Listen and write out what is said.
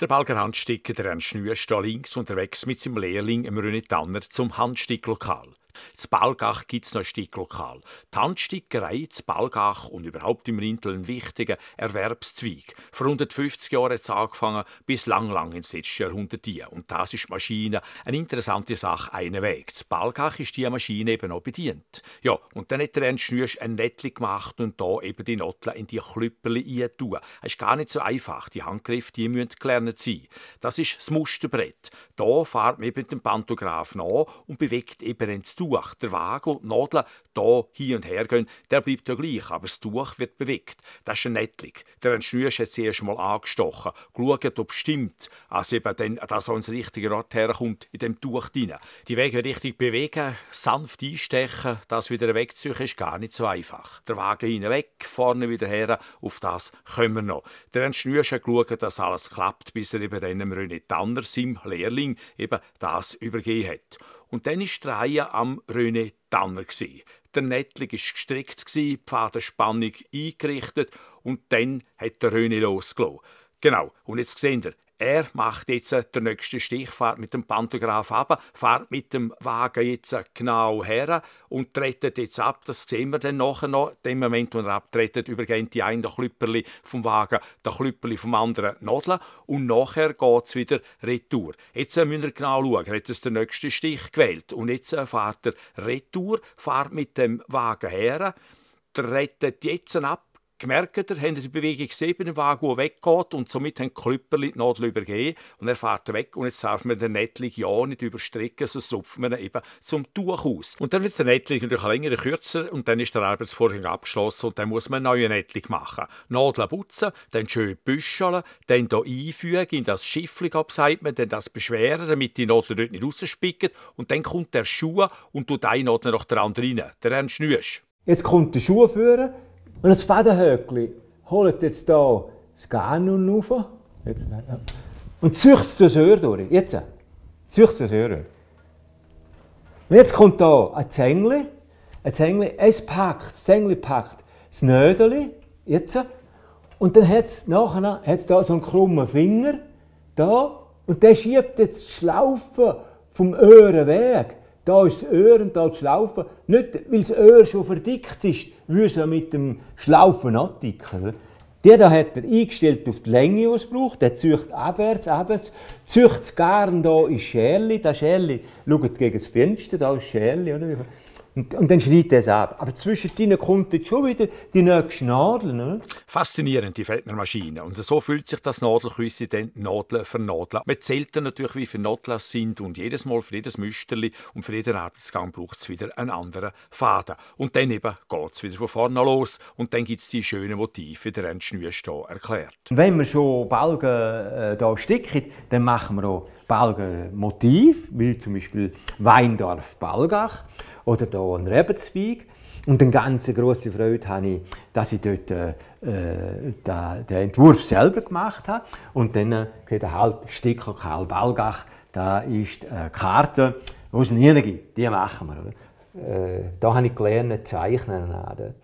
Der Balger Handsticker, der Ernst Nüest, links unterwegs mit seinem Lehrling, dem René Tanner, zum Handsticklokal. Z Balgach gibt es noch ein Sticklokal. Die Handstickerei z Balgach und überhaupt im Rintel ein wichtiger Erwerbszweig. Vor 150 Jahren hat es angefangen, bis lang, lang ins letzte Jahrhundert Und das ist die Maschine eine interessante Sache, einen Weg. Z Balgach ist die Maschine eben auch bedient. Ja, und dann hat der Ernst Schnürsch ein Nettli gemacht und da eben die Notln in die Klüppeli tun. Es ist gar nicht so einfach. Die Handgriffe, die müssen gelernt sein. Das ist das Musterbrett. Da fährt man eben den Pantograph nach und bewegt eben ins Tuch, der Wagen und die Nadeln da, hin und her gehen, der bleibt ja gleich, aber das Tuch wird bewegt. Das ist ein Nettling. Der Entschnürsch hat sie erst mal angestochen, geschaut, ob es stimmt, also eben dann, dass er an den richtigen Ort herkommt, in dem Tuch drin. Die Wege richtig bewegen, sanft einstechen, das wieder wegziehen, ist gar nicht so einfach. Der Wagen hinein weg, vorne wieder her, auf das kommen wir noch. Der Entschnürsch hat geschaut, dass alles klappt, bis er eben dann dem René Tanner, seinem Lehrling, eben das übergeben hat. Und dann war die Reihe am Röne Tanner. Der Nettling war gestrickt, die Fadenspannung eingerichtet und dann hat der Röne losgelassen. Genau, und jetzt seht ihr, er macht jetzt äh, den nächsten Stich, fährt mit dem Pantograph ab, fährt mit dem Wagen jetzt äh, genau her und tretet jetzt ab. Das sehen wir dann nachher noch. In dem Moment, wo er abtretet, übergehen die einen den Klüpperli vom Wagen, den Klüpperli vom anderen Nadel und nachher geht es wieder retour. Jetzt äh, müssen wir genau schauen, er hat jetzt den nächsten Stich gewählt und jetzt fährt er retour, fährt mit dem Wagen her, tretet jetzt ab, gemerkt, haben, haben die Bewegung gesehen, wie Wagen weggeht und somit haben die Klüpperli die Nadel übergeben und er fährt weg und jetzt darf man den Nettling ja nicht überstrecken, sonst rupft man ihn eben zum Tuch aus. Und dann wird der Nettling natürlich länger, kürzer und dann ist der Arbeitsvorgang abgeschlossen und dann muss man einen neuen Nettling machen. Nadeln putzen, dann schön büscheln, dann hier einfügen in das Schiffling, sagt man, dann das beschweren, damit die Nadel dort nicht rausspicken und dann kommt der Schuh und tut eine Nadel nach der anderen rein. Der Ernst Nüsch. Jetzt kommt der Schuh führen, und das Fadenhöckli holt jetzt hier das Garnon rauf. und züchtet das Öhr durch. Jetzt. Züchtet das Öhr. Und jetzt kommt hier ein Zengli. Ein Zengli. es packt, das Zängli packt das Nödeli. Jetzt. Und dann hat es nachher hat's da so einen krummen Finger. Da. Und der schiebt jetzt die Schlaufe vom Öhren weg da ist das Öhr und da das Schlaufe. Nicht, weil das Öhr schon verdickt ist, würde er mit dem Schlaufen anticken. Der da hat er eingestellt auf die Länge, die es braucht. Der zücht abwärts, abwärts. Zücht es Garn hier in Schäli. Das Schäli schaut gegen das Fenster, da ist Schäli. Oder? Und, und, dann schneidet er es ab. Aber zwischen zwischendrin kommt jetzt schon wieder die nächste Nadel. Ne? Faszinierend, die Feldnermaschine. Und so fühlt sich das Nadelküsse dann Nadel für Nadel. Man zählt dann natürlich, wie viele Nadeln es sind. Und jedes Mal für jedes Müsterli und für jeden Arbeitsgang braucht es wieder einen anderen Faden. Und dann eben geht es wieder von vorne los. Und dann gibt es die schönen Motive, die der Ernst Nüestau erklärt. Wenn wir schon Balgen äh, hier sticken, dann machen wir auch Balger Motiv, wie zum Beispiel Weindorf Balgach oder hier ein Rebenzweig. Und eine ganz große Freude hatte ich, dass ich dort äh, da, den Entwurf selber gemacht habe. Und dann äh, der er halt Stickel Karl Balgach, da ist eine Karte, wo es nie gibt, die machen wir. Oder? Äh, da habe ich gelernt, zeichnen. Oder?